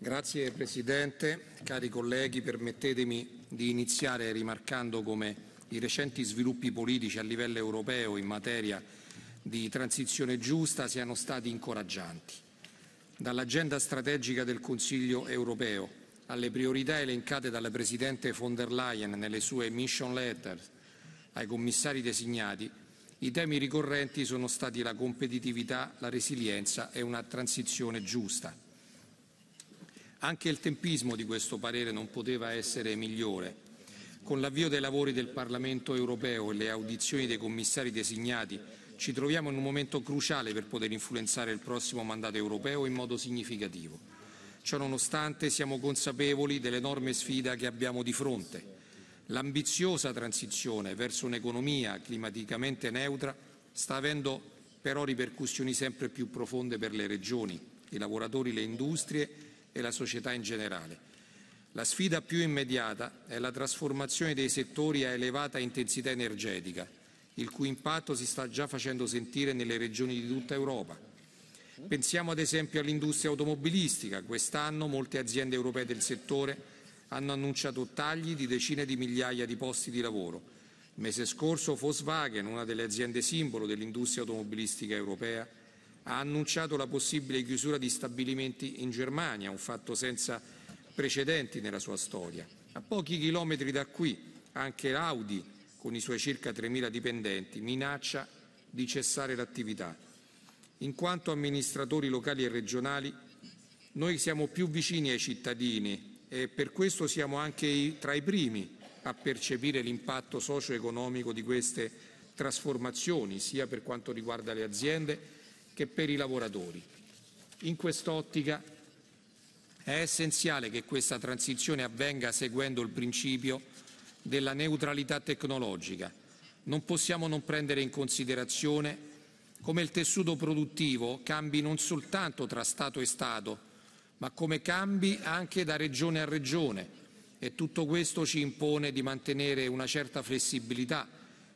Grazie Presidente, cari colleghi, permettetemi di iniziare rimarcando come i recenti sviluppi politici a livello europeo in materia di transizione giusta siano stati incoraggianti. Dall'agenda strategica del Consiglio europeo alle priorità elencate dalla Presidente von der Leyen nelle sue mission letter ai commissari designati, i temi ricorrenti sono stati la competitività, la resilienza e una transizione giusta anche il tempismo di questo parere non poteva essere migliore. Con l'avvio dei lavori del Parlamento europeo e le audizioni dei commissari designati ci troviamo in un momento cruciale per poter influenzare il prossimo mandato europeo in modo significativo. Ciononostante siamo consapevoli dell'enorme sfida che abbiamo di fronte. L'ambiziosa transizione verso un'economia climaticamente neutra sta avendo però ripercussioni sempre più profonde per le regioni, i lavoratori, le industrie e la società in generale. La sfida più immediata è la trasformazione dei settori a elevata intensità energetica, il cui impatto si sta già facendo sentire nelle regioni di tutta Europa. Pensiamo ad esempio all'industria automobilistica. Quest'anno molte aziende europee del settore hanno annunciato tagli di decine di migliaia di posti di lavoro. Il mese scorso Volkswagen, una delle aziende simbolo dell'industria automobilistica europea, ha annunciato la possibile chiusura di stabilimenti in Germania, un fatto senza precedenti nella sua storia. A pochi chilometri da qui anche l'Audi, con i suoi circa 3.000 dipendenti, minaccia di cessare l'attività. In quanto amministratori locali e regionali, noi siamo più vicini ai cittadini e per questo siamo anche tra i primi a percepire l'impatto socio-economico di queste trasformazioni, sia per quanto riguarda le aziende, che per i lavoratori. In quest'ottica è essenziale che questa transizione avvenga seguendo il principio della neutralità tecnologica. Non possiamo non prendere in considerazione come il tessuto produttivo cambi non soltanto tra Stato e Stato, ma come cambi anche da regione a regione e tutto questo ci impone di mantenere una certa flessibilità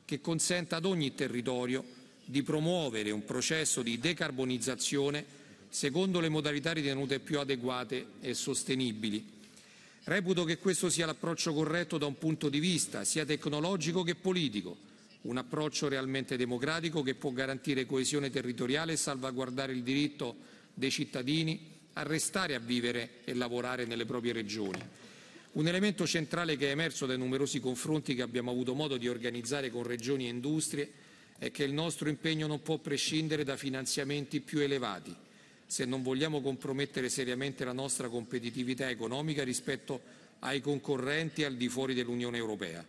che consenta ad ogni territorio di promuovere un processo di decarbonizzazione secondo le modalità ritenute più adeguate e sostenibili. Reputo che questo sia l'approccio corretto da un punto di vista sia tecnologico che politico, un approccio realmente democratico che può garantire coesione territoriale e salvaguardare il diritto dei cittadini a restare a vivere e lavorare nelle proprie regioni. Un elemento centrale che è emerso dai numerosi confronti che abbiamo avuto modo di organizzare con regioni e industrie è che il nostro impegno non può prescindere da finanziamenti più elevati, se non vogliamo compromettere seriamente la nostra competitività economica rispetto ai concorrenti al di fuori dell'Unione Europea.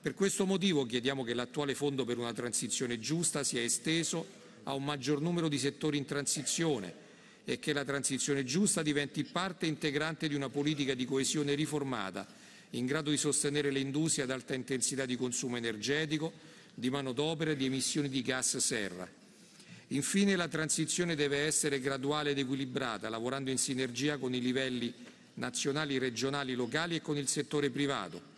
Per questo motivo chiediamo che l'attuale Fondo per una transizione giusta sia esteso a un maggior numero di settori in transizione e che la transizione giusta diventi parte integrante di una politica di coesione riformata, in grado di sostenere le industrie ad alta intensità di consumo energetico, di manodopera e di emissioni di gas serra. Infine la transizione deve essere graduale ed equilibrata, lavorando in sinergia con i livelli nazionali, regionali, locali e con il settore privato.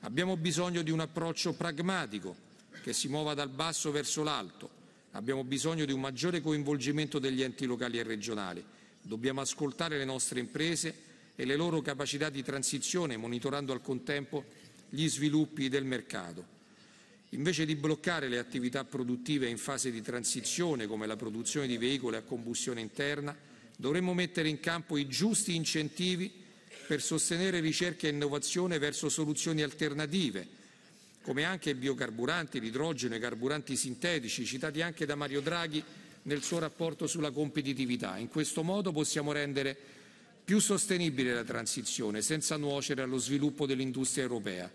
Abbiamo bisogno di un approccio pragmatico che si muova dal basso verso l'alto. Abbiamo bisogno di un maggiore coinvolgimento degli enti locali e regionali. Dobbiamo ascoltare le nostre imprese e le loro capacità di transizione, monitorando al contempo gli sviluppi del mercato. Invece di bloccare le attività produttive in fase di transizione, come la produzione di veicoli a combustione interna, dovremmo mettere in campo i giusti incentivi per sostenere ricerca e innovazione verso soluzioni alternative, come anche biocarburanti, l'idrogeno, i carburanti sintetici, citati anche da Mario Draghi nel suo rapporto sulla competitività. In questo modo possiamo rendere più sostenibile la transizione, senza nuocere allo sviluppo dell'industria europea.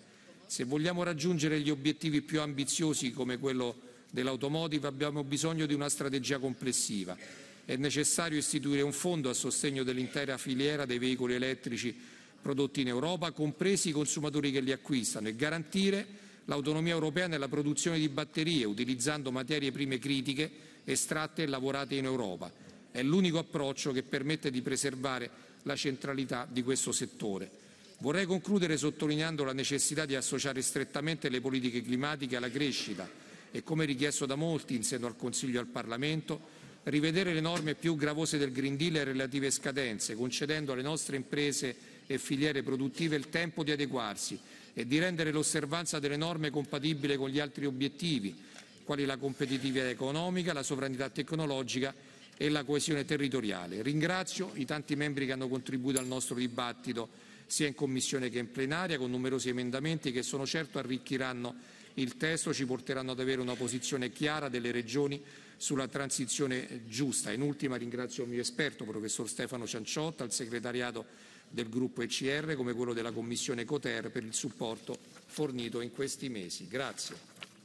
Se vogliamo raggiungere gli obiettivi più ambiziosi come quello dell'automotive abbiamo bisogno di una strategia complessiva. È necessario istituire un fondo a sostegno dell'intera filiera dei veicoli elettrici prodotti in Europa, compresi i consumatori che li acquistano, e garantire l'autonomia europea nella produzione di batterie, utilizzando materie prime critiche estratte e lavorate in Europa. È l'unico approccio che permette di preservare la centralità di questo settore. Vorrei concludere sottolineando la necessità di associare strettamente le politiche climatiche alla crescita e, come richiesto da molti in seno al Consiglio e al Parlamento, rivedere le norme più gravose del Green Deal e relative scadenze, concedendo alle nostre imprese e filiere produttive il tempo di adeguarsi e di rendere l'osservanza delle norme compatibile con gli altri obiettivi, quali la competitività economica, la sovranità tecnologica e la coesione territoriale. Ringrazio i tanti membri che hanno contribuito al nostro dibattito sia in commissione che in plenaria, con numerosi emendamenti che sono certo arricchiranno il testo, ci porteranno ad avere una posizione chiara delle regioni sulla transizione giusta. In ultima ringrazio il mio esperto, professor Stefano Cianciotta, il segretariato del gruppo ECR come quello della Commissione Coter per il supporto fornito in questi mesi. Grazie.